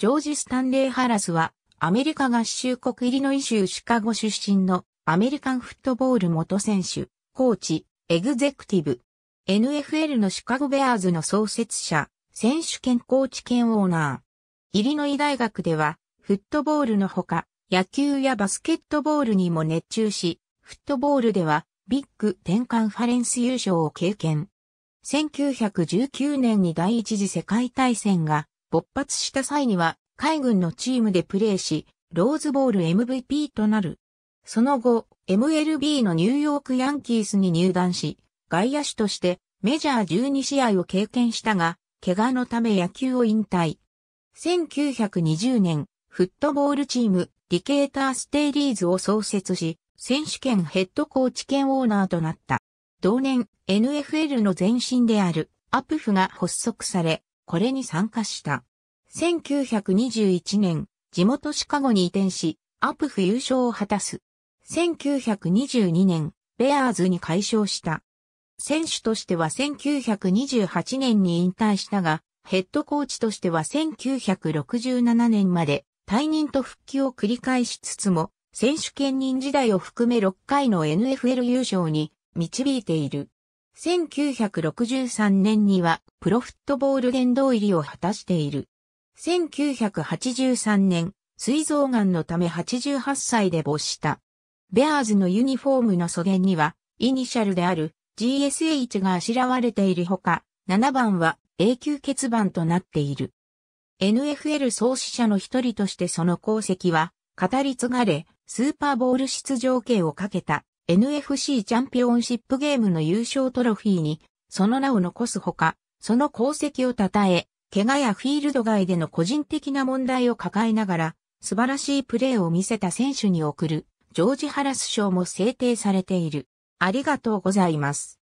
ジョージ・スタンレー・ハラスは、アメリカ合衆国イリノイ州シカゴ出身のアメリカンフットボール元選手、コーチ、エグゼクティブ。NFL のシカゴベアーズの創設者、選手権コーチ兼オーナー。イリノイ大学では、フットボールのほか、野球やバスケットボールにも熱中し、フットボールでは、ビッグ転換ファレンス優勝を経験。1919年に第一次世界大戦が勃発した際には海軍のチームでプレーし、ローズボール MVP となる。その後、MLB のニューヨークヤンキースに入団し、外野手としてメジャー12試合を経験したが、怪我のため野球を引退。1920年、フットボールチーム、ディケーターステイリーズを創設し、選手権ヘッドコーチ兼オーナーとなった。同年、NFL の前身である、アプフが発足され、これに参加した。1921年、地元シカゴに移転し、アプフ優勝を果たす。1922年、ベアーズに解消した。選手としては1928年に引退したが、ヘッドコーチとしては1967年まで退任と復帰を繰り返しつつも、選手兼任時代を含め6回の NFL 優勝に導いている。1963年にはプロフットボール殿堂入りを果たしている。1983年、膵臓癌のため88歳で没した。ベアーズのユニフォームの素袖には、イニシャルである GSH があしらわれているほか、7番は永久欠番となっている。NFL 創始者の一人としてその功績は、語り継がれ、スーパーボール出場権をかけた NFC チャンピオンシップゲームの優勝トロフィーに、その名を残すほか、その功績を称え、怪我やフィールド外での個人的な問題を抱えながら、素晴らしいプレーを見せた選手に贈る、ジョージ・ハラス賞も制定されている。ありがとうございます。